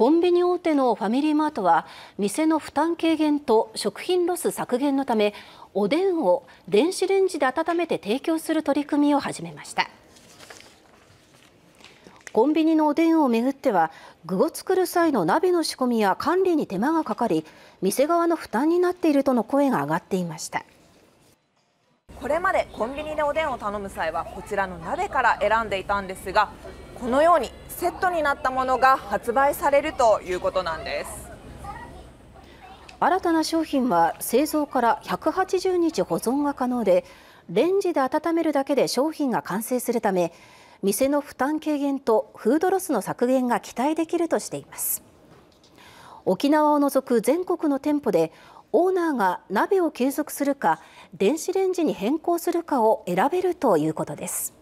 コンビニ大手のファミリーマートは店の負担軽減と食品ロス削減のためおでんを電子レンジで温めて提供する取り組みを始めましたコンビニのおでんをめぐっては具を作る際の鍋の仕込みや管理に手間がかかり店側の負担になっているとの声が上がっていましたこれまでコンビニでおでんを頼む際はこちらの鍋から選んでいたんですがこのようにセットになったものが発売されるということなんです新たな商品は製造から180日保存が可能でレンジで温めるだけで商品が完成するため店の負担軽減とフードロスの削減が期待できるとしています沖縄を除く全国の店舗でオーナーが鍋を継続するか電子レンジに変更するかを選べるということです